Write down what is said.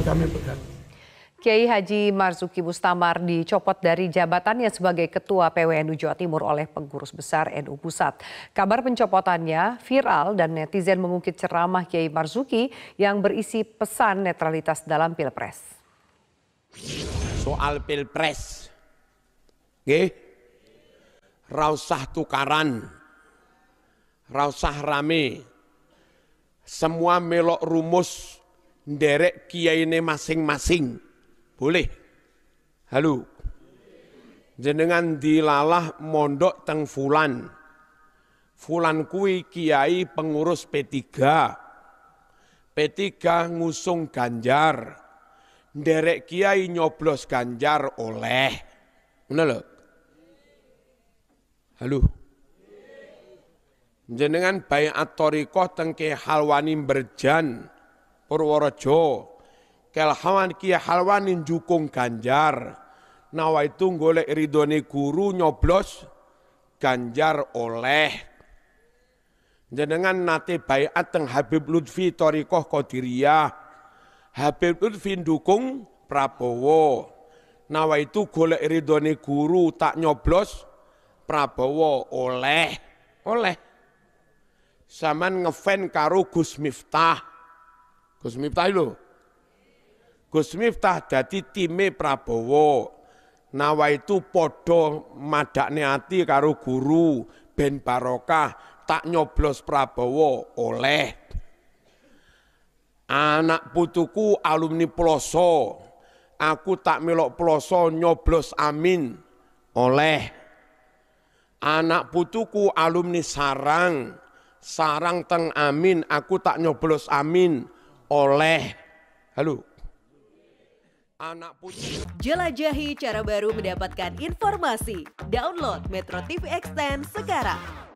kami pegang. Kiai Haji Marzuki Bustamar dicopot dari jabatannya sebagai Ketua PWNU Jawa Timur oleh Pengurus Besar NU Pusat. Kabar pencopotannya viral dan netizen mengungkit ceramah Kiai Marzuki yang berisi pesan netralitas dalam Pilpres. Soal Pilpres, Oke, rausah tukaran, rausah rame, semua melok rumus nderek kiyaine masing-masing. Boleh. Halo. Jenengan dilalah mondok teng fulan. Fulan kui kiai pengurus P3. P3 ngusung Ganjar. Nderek kiai nyoblos Ganjar oleh. Ngono lho. Halo. Jenengan bayat torikoh tengke halwani berjan Purworejo. Kelhawan kia Halwanin jukung Ganjar. Nawa itu golek ridone guru nyoblos Ganjar oleh. Jenengan nate bayat teng Habib Lutfi Torikoh Qadiriyah. Habib Lutfi dukung Prabowo. Nawa itu golek ridone guru tak nyoblos Prabowo oleh. Oleh. Saman ngefan karo Gus Miftah. Gus Miftah lho. Gus Miftah dadi time Prabowo. Nawa itu podo madakne ati karo guru ben barokah tak nyoblos Prabowo oleh anak putuku alumni peloso. aku tak melok peloso nyoblos amin oleh anak putuku alumni sarang sarang teng amin aku tak nyoblos amin oleh halo anak putih. Jelajahi cara baru mendapatkan informasi. Download Metro TV Extend sekarang.